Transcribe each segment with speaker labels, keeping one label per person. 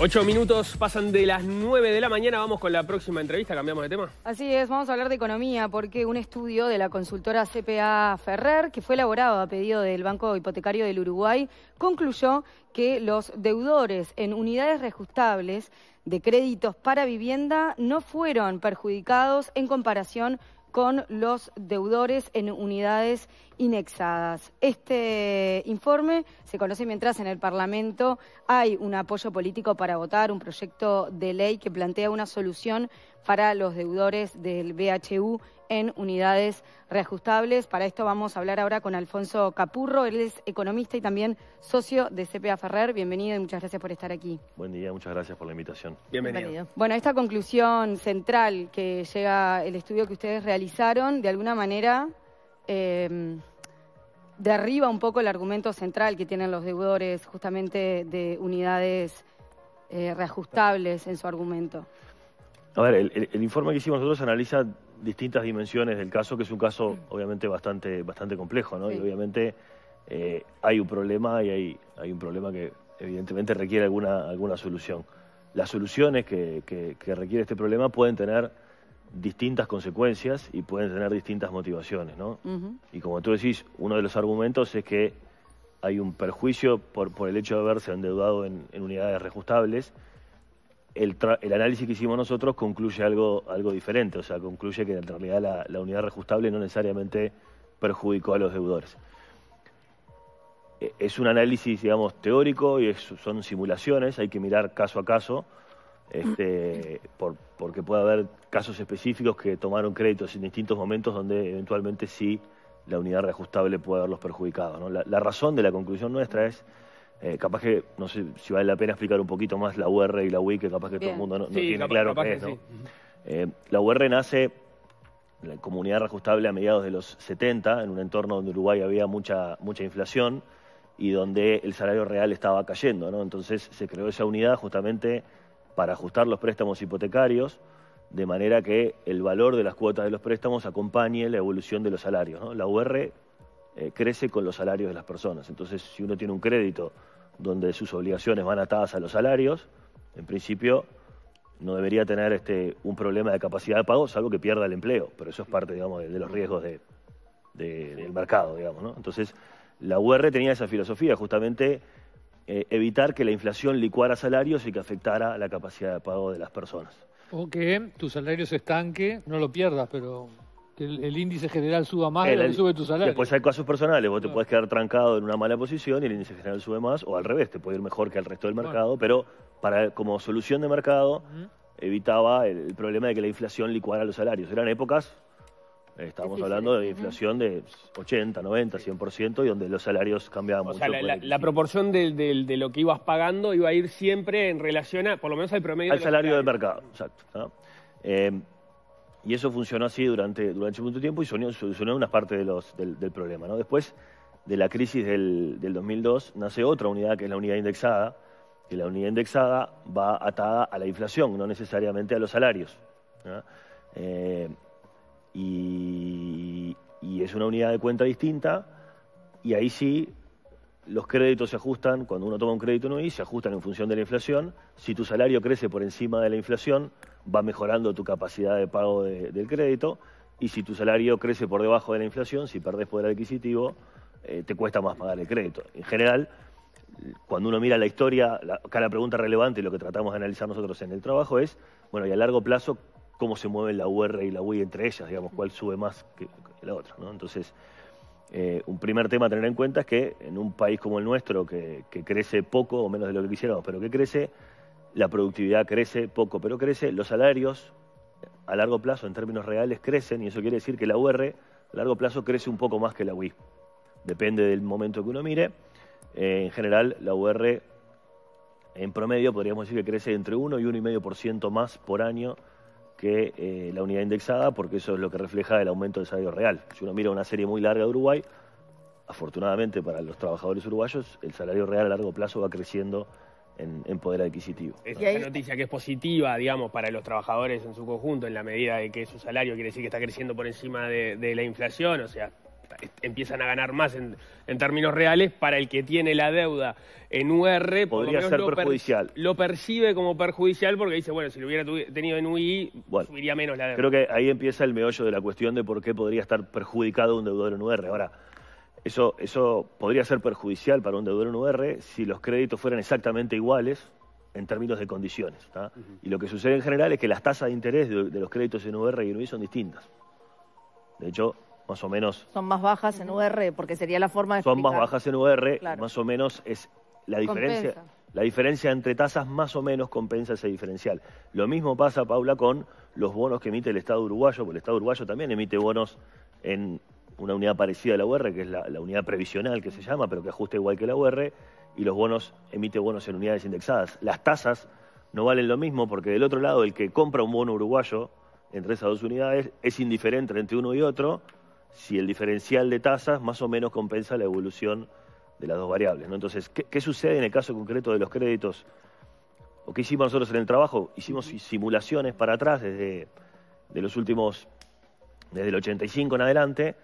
Speaker 1: Ocho minutos pasan de las nueve de la mañana. Vamos con la próxima entrevista. Cambiamos de tema.
Speaker 2: Así es, vamos a hablar de economía porque un estudio de la consultora CPA Ferrer, que fue elaborado a pedido del Banco Hipotecario del Uruguay, concluyó que los deudores en unidades reajustables de créditos para vivienda no fueron perjudicados en comparación con los deudores en unidades inexadas. Este informe se conoce mientras en el Parlamento hay un apoyo político para votar un proyecto de ley que plantea una solución para los deudores del BHU en unidades reajustables. Para esto vamos a hablar ahora con Alfonso Capurro, él es economista y también socio de CPA Ferrer. Bienvenido y muchas gracias por estar aquí.
Speaker 3: Buen día, muchas gracias por la invitación. Bienvenido.
Speaker 2: Bueno, esta conclusión central que llega el estudio que ustedes realizaron, de alguna manera Em, derriba un poco el argumento central que tienen los deudores justamente de unidades eh, reajustables en su argumento.
Speaker 3: A ver, el, informe que hicimos nosotros analiza distintas dimensiones del caso, que es un caso mm. obviamente bastante, complejo, ¿no? Y obviamente eh, hay un problema y hay, un problema que evidentemente requiere alguna, solución. Las soluciones que requiere este problema pueden tener distintas consecuencias y pueden tener distintas motivaciones, ¿no? Y como tú decís, uno de los argumentos es que hay un perjuicio por, el hecho de haberse endeudado en, unidades rejustables. El, análisis que hicimos nosotros concluye algo, algo diferente, o sea, concluye que en realidad la, unidad rejustable no necesariamente perjudicó a los deudores. E, es un análisis, digamos, teórico y son simulaciones, hay que mirar caso a caso, este, porque puede haber casos específicos que tomaron créditos en distintos momentos donde eventualmente sí la unidad reajustable puede haberlos perjudicado. La, razón de la conclusión nuestra es, eh, capaz que, no sé si vale la pena explicar un poquito más la UR y la UI, que capaz que todo el mundo no, tiene claro qué es. Eh, la UR nace, la comunidad reajustable a mediados de los 70, en un entorno donde Uruguay había mucha, mucha inflación y donde el salario real estaba cayendo. Entonces se creó esa unidad justamente para ajustar los préstamos hipotecarios de manera que el valor de las cuotas de los préstamos acompañe la evolución de los salarios. La UR eh, crece con los salarios de las personas. Entonces, si uno tiene un crédito donde sus obligaciones van atadas a los salarios, en principio no debería tener este, un problema de capacidad de pago, salvo que pierda el empleo. Pero eso es parte, digamos, de, los riesgos de, del mercado, digamos. Entonces, la UR tenía esa filosofía, justamente eh, evitar que la inflación licuara salarios y que afectara la capacidad de pago de las personas.
Speaker 1: O que tu salario se estanque, no lo pierdas, pero que el, índice general suba más el, de sube tu salario. Después
Speaker 3: hay casos personales, vos te puedes quedar trancado en una mala posición y el índice general sube más, o al revés, te puede ir mejor que el resto del mercado, pero como solución de mercado evitaba el problema de que la inflación licuara los salarios. Eran épocas Estábamos hablando de inflación de 80, 90, 100% y donde los salarios cambiaban mucho. O sea, la,
Speaker 1: proporción de, lo que ibas pagando iba a ir siempre en relación a, por lo menos al promedio. Al salario del
Speaker 3: mercado, exacto. Eh, y eso funcionó así durante, durante mucho tiempo y solucionó una parte del, problema. ¿no? Después de la crisis del, del 2002 nace otra unidad que es la unidad indexada, y la unidad indexada va atada a la inflación, no necesariamente a los salarios. Eh, y, es una unidad de cuenta distinta y ahí sí los créditos se ajustan, cuando uno toma un crédito no y se ajustan en función de la inflación. Si tu salario crece por encima de la inflación, va mejorando tu capacidad de pago del crédito. Y si tu salario crece por debajo de la inflación, si perdés poder adquisitivo, eh, te cuesta más pagar el crédito. En general, cuando uno mira la historia, cada acá la pregunta relevante y lo que tratamos de analizar nosotros en el trabajo es, bueno, y a largo plazo, cómo se mueven la UR y la UI entre ellas, digamos, cuál sube más que, la otra. Entonces, eh, un primer tema a tener en cuenta es que en un país como el nuestro, que, crece poco o menos de lo que quisiéramos, pero que crece, la productividad crece poco, pero crece, los salarios a largo plazo en términos reales crecen y eso quiere decir que la UR a largo plazo crece un poco más que la UI. Depende del momento que uno mire. Eh, en general, la UR en promedio podríamos decir que crece entre 1 y 1,5% más por año que eh, la unidad indexada, porque eso es lo que refleja el aumento del salario real. Si uno mira una serie muy larga de Uruguay, afortunadamente para los trabajadores uruguayos, el salario real a largo plazo va creciendo en, poder adquisitivo. Es una
Speaker 1: noticia que es positiva, digamos, para los trabajadores en su conjunto, en la medida de que su salario quiere decir que está creciendo por encima de, de la inflación, o sea, empiezan a ganar más en, términos reales, para el que tiene la deuda en UR... Podría ser perjudicial. lo percibe como perjudicial porque dice, bueno, si lo hubiera tenido en UI, subiría menos la deuda. Creo que
Speaker 3: ahí empieza el meollo de la cuestión de por qué podría estar perjudicado un deudor en UR. Ahora, eso, eso podría ser perjudicial para un deudor en UR si los créditos fueran exactamente iguales, en términos de condiciones. Y lo que sucede en general es que las tasas de interés de los créditos en UR y en UI son distintas. De hecho, o menos...
Speaker 2: Son más bajas en UR, porque sería la forma de Son más bajas
Speaker 3: en UR, más o menos es la diferencia... La diferencia entre tasas más o menos compensa ese diferencial. Lo mismo pasa, Paula, con los bonos que emite el Estado uruguayo, porque el Estado uruguayo también emite bonos en una unidad parecida a la UR, que es la, la unidad previsional que se llama, pero que ajusta igual que la UR, y los bonos emite bonos en unidades indexadas. Las tasas no valen lo mismo porque del otro lado el que compra un bono uruguayo entre esas dos unidades es indiferente entre uno y otro si el diferencial de tasas más o menos compensa la evolución de las dos variables. Entonces, ¿qué, sucede en el caso concreto de los créditos? ¿O qué hicimos nosotros en el trabajo? Hicimos simulaciones para atrás desde de los últimos, desde el 85 en adelante,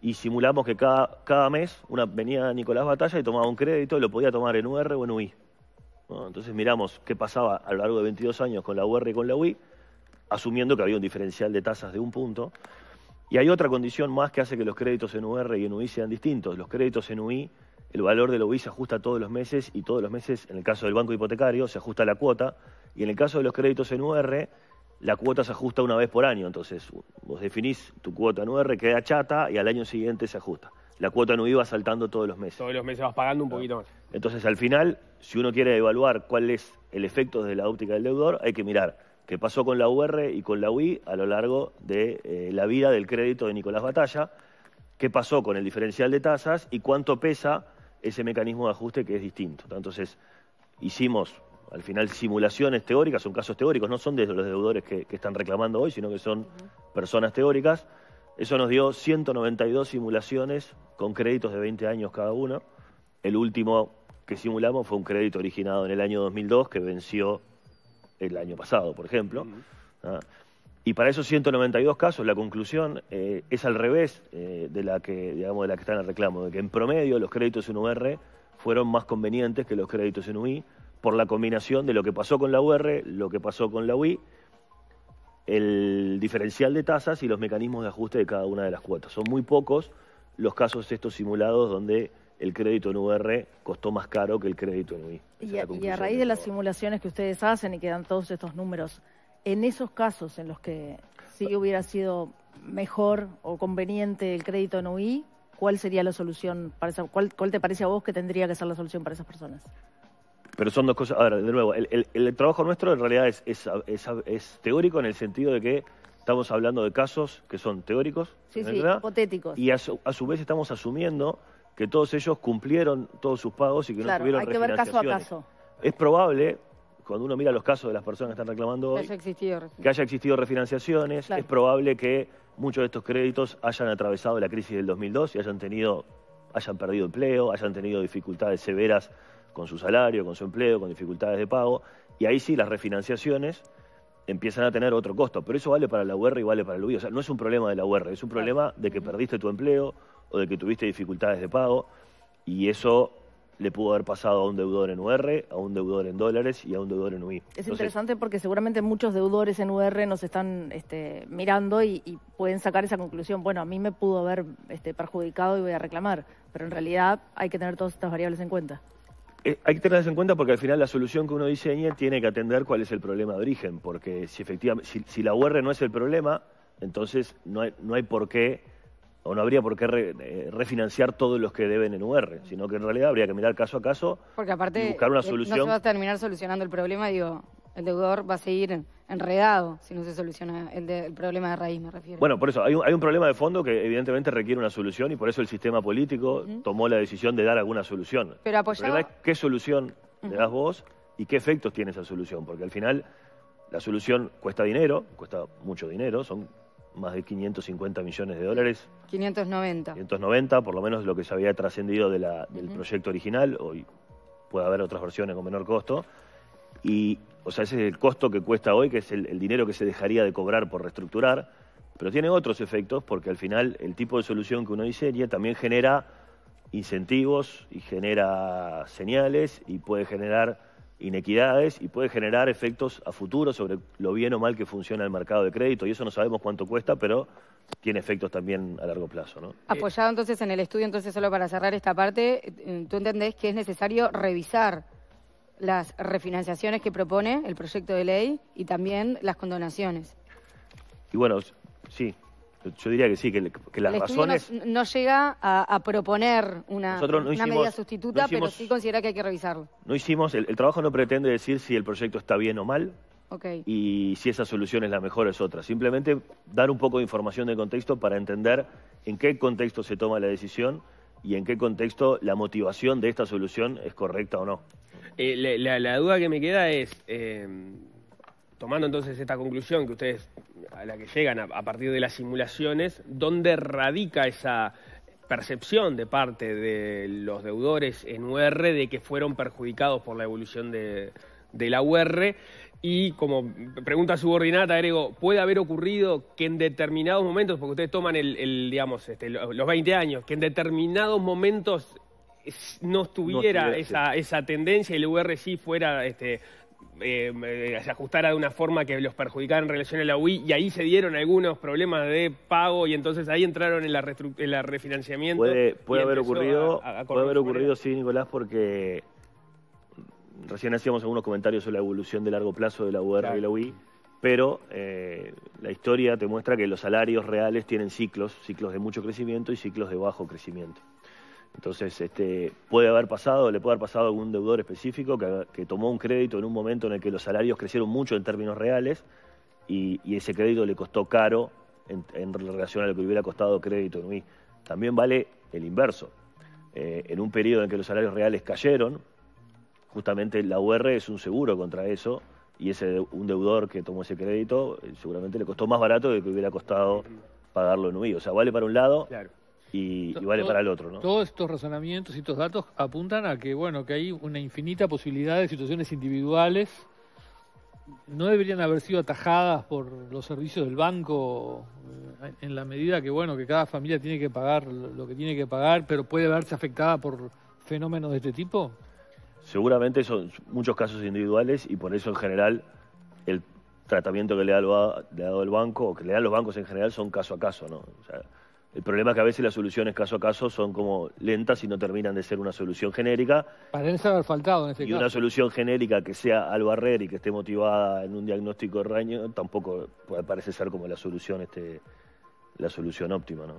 Speaker 3: y simulamos que cada, mes una, venía Nicolás Batalla y tomaba un crédito y lo podía tomar en UR o en UI. Entonces miramos qué pasaba a lo largo de 22 años con la UR y con la UI, asumiendo que había un diferencial de tasas de un punto. Y hay otra condición más que hace que los créditos en UR y en UI sean distintos. Los créditos en UI, el valor de la UI se ajusta todos los meses y todos los meses, en el caso del banco hipotecario, se ajusta la cuota. Y en el caso de los créditos en UR, la cuota se ajusta una vez por año. Entonces, vos definís tu cuota en UR, queda chata y al año siguiente se ajusta. La cuota en UI va saltando todos los meses. Todos los meses vas pagando un poquito más. Entonces, al final, si uno quiere evaluar cuál es el efecto desde la óptica del deudor, hay que mirar qué pasó con la UR y con la UI a lo largo de eh, la vida del crédito de Nicolás Batalla, qué pasó con el diferencial de tasas y cuánto pesa ese mecanismo de ajuste que es distinto. Entonces, hicimos al final simulaciones teóricas, son casos teóricos, no son de los deudores que, que están reclamando hoy, sino que son personas teóricas. Eso nos dio 192 simulaciones con créditos de 20 años cada uno. El último que simulamos fue un crédito originado en el año 2002 que venció el año pasado, por ejemplo. Y para esos 192 casos, la conclusión eh, es al revés eh, de, la que, digamos, de la que está en el reclamo, de que en promedio los créditos en UR fueron más convenientes que los créditos en UI por la combinación de lo que pasó con la UR, lo que pasó con la UI, el diferencial de tasas y los mecanismos de ajuste de cada una de las cuotas. Son muy pocos los casos estos simulados donde el crédito en UR costó más caro que el crédito en UI.
Speaker 2: Y a, raíz de las simulaciones que ustedes hacen y que dan todos estos números, en esos casos en los que sí hubiera sido mejor o conveniente el crédito en UI, ¿cuál sería la solución? Para esa, cuál, ¿Cuál te parece a vos que tendría que ser la solución para esas personas?
Speaker 3: Pero son dos cosas. ahora, de nuevo, el, trabajo nuestro en realidad es, es, teórico en el sentido de que estamos hablando de casos que son teóricos,
Speaker 1: sí, hipotéticos.
Speaker 3: Y a a su vez estamos asumiendo que todos ellos cumplieron todos sus pagos y que no tuvieron hay que ver caso a caso. Es probable, cuando uno mira los casos de las personas que están reclamando
Speaker 2: que
Speaker 3: haya existido refinanciaciones, es probable que muchos de estos créditos hayan atravesado la crisis del 2002 y hayan tenido hayan perdido empleo, hayan tenido dificultades severas con su salario, con su empleo, con dificultades de pago, y ahí sí las refinanciaciones empiezan a tener otro costo, pero eso vale para la UR y vale para el UI, o sea, no es un problema de la UR, es un problema de que perdiste tu empleo o de que tuviste dificultades de pago y eso le pudo haber pasado a un deudor en UR, a un deudor en dólares y a un deudor en UI. Es interesante
Speaker 2: porque seguramente muchos deudores en UR nos están este, mirando y, pueden sacar esa conclusión. Bueno, a mí me pudo haber este, perjudicado y voy a reclamar, pero en realidad hay que tener todas estas variables en cuenta.
Speaker 3: Eh, hay que tenerlas en cuenta porque al final la solución que uno diseña tiene que atender cuál es el problema de origen, porque si efectivamente, si, la UR no es el problema, entonces no no hay por qué o no habría por qué eh, refinanciar todos los que deben en UR, sino que en realidad habría que mirar caso a caso
Speaker 2: y buscar una eh, solución. No se va a terminar solucionando el problema, digo, el deudor va a seguir enredado si no se soluciona el, problema de raíz, me refiero.
Speaker 3: Bueno, por eso, hay un, problema de fondo que evidentemente requiere una solución y por eso el sistema político tomó la decisión de dar alguna solución.
Speaker 2: Pero apoyado... El es
Speaker 3: qué solución le das vos y qué efectos tiene esa solución, porque al final la solución cuesta dinero, cuesta mucho dinero, son más de 550 millones de dólares.
Speaker 2: 590.
Speaker 3: 590, por lo menos lo que se había trascendido de del proyecto original. Hoy puede haber otras versiones con menor costo. Y, o sea, ese es el costo que cuesta hoy, que es el, el dinero que se dejaría de cobrar por reestructurar. Pero tiene otros efectos, porque al final el tipo de solución que uno diseña también genera incentivos y genera señales y puede generar inequidades y puede generar efectos a futuro sobre lo bien o mal que funciona el mercado de crédito. Y eso no sabemos cuánto cuesta, pero tiene efectos también a largo plazo. ¿no? Eh,
Speaker 2: Apoyado entonces en el estudio, entonces solo para cerrar esta parte, eh, ¿tú entendés que es necesario revisar las refinanciaciones que propone el proyecto de ley y también las condonaciones?
Speaker 3: Y bueno, sí, yo diría que sí, que, que las razones...
Speaker 2: No, llega a, proponer una, medida sustituta, pero sí considera que hay que revisarlo.
Speaker 3: No hicimos, el, trabajo no pretende decir si el proyecto está bien o mal. Y si esa solución es la mejor es otra. Simplemente dar un poco de información de contexto para entender en qué contexto se toma la decisión y en qué contexto la motivación de esta solución es correcta o no.
Speaker 1: Eh, la, duda que me queda es, eh, tomando entonces esta conclusión que ustedes a la que llegan a, partir de las simulaciones, ¿dónde radica esa percepción de parte de los deudores en UR de que fueron perjudicados por la evolución de, la UR? Y como pregunta subordinada, agrego, ¿puede haber ocurrido que en determinados momentos, porque ustedes toman el, digamos, este, los 20 años, que en determinados momentos no estuviera esa, esa, tendencia y el UR sí fuera este, eh, se ajustara de una forma que los perjudicara en relación a la UI y ahí se dieron algunos problemas de pago y entonces ahí entraron en la, refinanciamiento. Puede, haber ocurrido, puede haber
Speaker 3: ocurrido, sí, Nicolás, porque recién hacíamos algunos comentarios sobre la evolución de largo plazo de la UR y la UI, pero eh, la historia te muestra que los salarios reales tienen ciclos, ciclos de mucho crecimiento y ciclos de bajo crecimiento. Entonces, este, puede haber pasado, le puede haber pasado a algún deudor específico que, tomó un crédito en un momento en el que los salarios crecieron mucho en términos reales y, ese crédito le costó caro en, relación a lo que hubiera costado crédito en UI. También vale el inverso. Eh, en un periodo en que los salarios reales cayeron, justamente la UR es un seguro contra eso y ese un deudor que tomó ese crédito eh, seguramente le costó más barato de lo que hubiera costado pagarlo en UI. O sea, vale para un lado, y, vale para el otro, ¿no?
Speaker 1: Todos estos razonamientos y estos datos apuntan a que, bueno, que hay una infinita posibilidad de situaciones individuales no deberían haber sido atajadas por los servicios del banco eh, en la medida que bueno que cada familia tiene que pagar lo que tiene que pagar pero puede verse afectada por fenómenos de este tipo
Speaker 3: seguramente son muchos casos individuales y por eso en general el tratamiento que le ha, dado el banco o que le dan los bancos en general son caso a caso no sea, el problema es que a veces las soluciones caso a caso son como lentas y no terminan de ser una solución genérica.
Speaker 1: Parece haber faltado en este y Y una
Speaker 3: solución genérica que sea al barrer y que esté motivada en un diagnóstico erróneo tampoco parece ser como la solución este, la solución óptima. ¿no?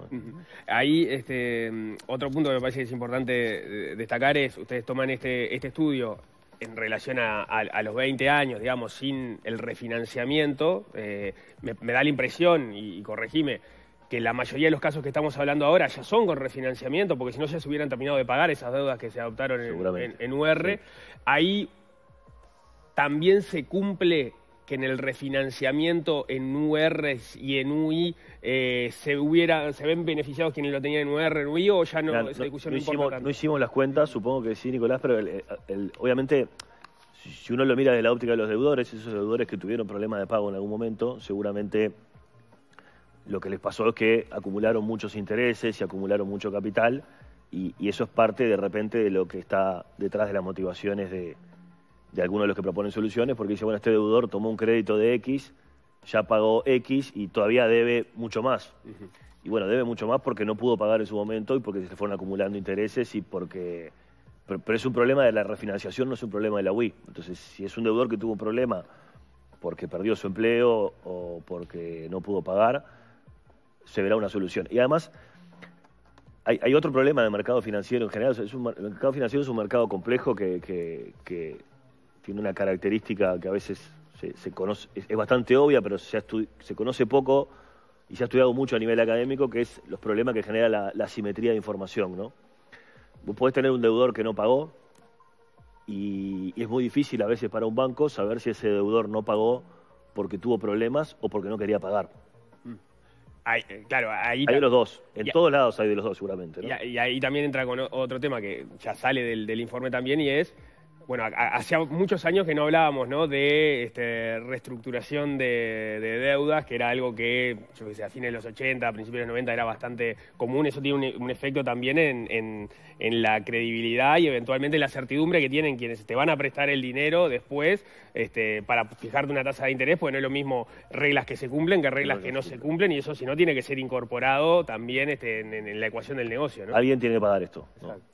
Speaker 1: Ahí, este, otro punto que me parece que es importante eh, destacar es, ustedes toman este, este estudio en relación a, los 20 años, digamos, sin el refinanciamiento, eh, me, da la impresión, y, y corregime, que la mayoría de los casos que estamos hablando ahora ya son con refinanciamiento, porque si no ya se hubieran terminado de pagar esas deudas que se adoptaron en, UR, ahí también se cumple que en el refinanciamiento en UR y en UI eh, se se ven beneficiados quienes lo tenían en UR, en UI o ya no, esa discusión no,
Speaker 3: hicimos, las cuentas, supongo que sí, Nicolás, pero obviamente si uno lo mira desde la óptica de los deudores, esos deudores que tuvieron problemas de pago en algún momento, seguramente lo que les pasó es que acumularon muchos intereses y acumularon mucho capital y, eso es parte de repente de lo que está detrás de las motivaciones de, algunos de los que proponen soluciones, porque dice, bueno, este deudor tomó un crédito de X, ya pagó X y todavía debe mucho más. Y bueno, debe mucho más porque no pudo pagar en su momento y porque se fueron acumulando intereses y porque... Pero, es un problema de la refinanciación, no es un problema de la UI. Entonces, si es un deudor que tuvo un problema porque perdió su empleo o porque no pudo pagar, se verá una solución. Y además, hay, otro problema del mercado financiero en general. un, el mercado financiero es un mercado complejo que, tiene una característica que a veces se, conoce, es, bastante obvia, pero se, conoce poco y se ha estudiado mucho a nivel académico, que es los problemas que genera la, simetría de información. ¿no? Vos podés tener un deudor que no pagó y es muy difícil a veces para un banco saber si ese deudor no pagó porque tuvo problemas o porque no quería pagar.
Speaker 1: Eh, claro, ahí hay de los dos. En todos lados
Speaker 3: hay de los dos, seguramente.
Speaker 1: Y, ahí también entra con otro tema que ya sale del, del informe también y es bueno, hacía muchos años que no hablábamos ¿no? de este, reestructuración de, deudas, que era algo que, yo qué sé, a fines de los 80, a principios de los 90 era bastante común. Eso tiene un, efecto también en, la credibilidad y eventualmente la certidumbre que tienen quienes te van a prestar el dinero después este, para fijarte una tasa de interés, porque no es lo mismo reglas que se cumplen que reglas que no se cumplen y eso si no tiene que ser incorporado también este, en, la ecuación del negocio. ¿no? Alguien
Speaker 3: tiene que pagar esto.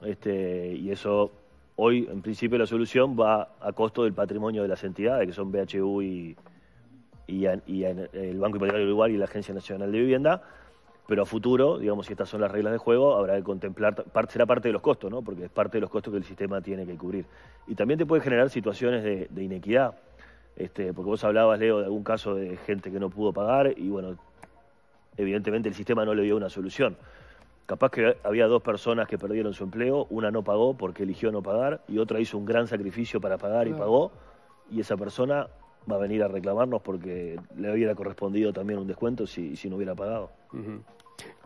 Speaker 3: Este, y eso Hoy, en principio, la solución va a costo del patrimonio de las entidades, que son BHU y, el Banco Hipotecario Uruguay y la Agencia Nacional de Vivienda, pero a futuro, digamos, si estas son las reglas de juego, habrá que contemplar, será parte de los costos, ¿no? Porque es parte de los costos que el sistema tiene que cubrir. Y también te puede generar situaciones de, inequidad, este, porque vos hablabas, Leo, de algún caso de gente que no pudo pagar y, bueno, evidentemente el sistema no le dio una solución. Capaz que había dos personas que perdieron su empleo, una no pagó porque eligió no pagar y otra hizo un gran sacrificio para pagar y pagó, y esa persona va a venir a reclamarnos porque le hubiera correspondido también un descuento si, si no hubiera pagado.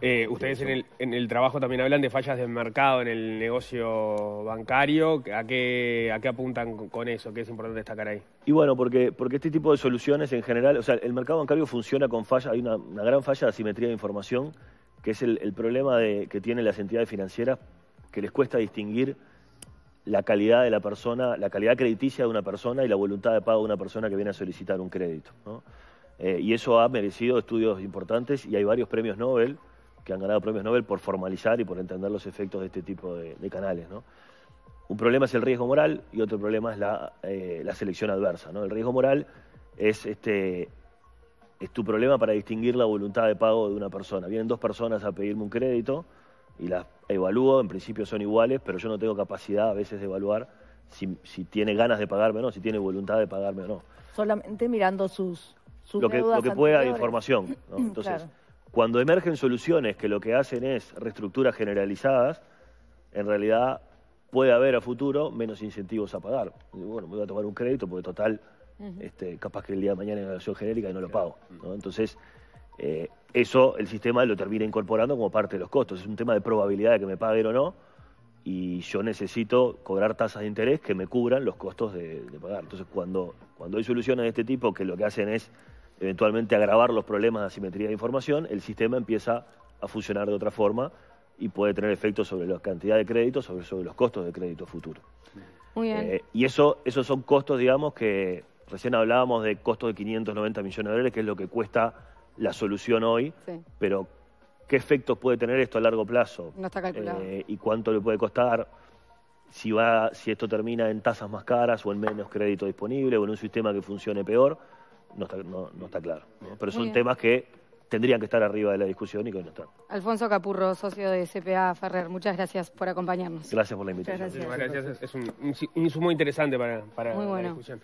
Speaker 1: Eh, ustedes en el, en el, trabajo también hablan de fallas de mercado en el negocio bancario. ¿A qué, a qué apuntan con eso? ¿Qué es importante destacar ahí?
Speaker 3: Y bueno, porque, porque este tipo de soluciones en general, o sea, el mercado bancario funciona con fallas, hay una gran falla de asimetría de información que es el, problema que tienen las entidades financieras, que les cuesta distinguir la calidad de la persona, la calidad crediticia de una persona y la voluntad de pago de una persona que viene a solicitar un crédito. Eh, y eso ha merecido estudios importantes y hay varios premios Nobel que han ganado premios Nobel por formalizar y por entender los efectos de este tipo de, canales. ¿no? Un problema es el riesgo moral y otro problema es la, eh, la selección adversa. ¿no? El riesgo moral es este, es tu problema para distinguir la voluntad de pago de una persona. Vienen dos personas a pedirme un crédito y las evalúo, en principio son iguales, pero yo no tengo capacidad a veces de evaluar si, tiene ganas de pagarme o no, si tiene voluntad de pagarme o no.
Speaker 2: Solamente mirando sus, lo que, Lo que pueda información. Entonces,
Speaker 3: cuando emergen soluciones que lo que hacen es reestructuras generalizadas, en realidad puede haber a futuro menos incentivos a pagar. Bueno, me voy a tomar un crédito porque total este, capaz que el día de mañana hay una versión genérica y no lo pago. Entonces, eh, eso el sistema lo termina incorporando como parte de los costos. Es un tema de probabilidad de que me paguen o no, y yo necesito cobrar tasas de interés que me cubran los costos de, pagar. Entonces, cuando, cuando hay soluciones de este tipo que lo que hacen es eventualmente agravar los problemas de asimetría de información, el sistema empieza a funcionar de otra forma y puede tener efectos sobre la cantidad de crédito, sobre, sobre los costos de crédito futuro. Muy bien. Eh, y eso, esos son costos, digamos, que Recién hablábamos de costo de 590 millones de dólares, que es lo que cuesta la solución hoy, pero ¿qué efectos puede tener esto a largo plazo?
Speaker 2: No está calculado.
Speaker 3: Eh, ¿Y cuánto le puede costar? Si, va, si esto termina en tasas más caras o en menos crédito disponible o en un sistema que funcione peor, no está, no, está claro. Pero son temas que tendrían que estar arriba de la
Speaker 1: discusión y que hoy no están.
Speaker 2: Alfonso Capurro, socio de CPA Ferrer, muchas gracias por acompañarnos.
Speaker 1: Gracias por la invitación. gracias. Es un, un, insumo interesante para, la discusión.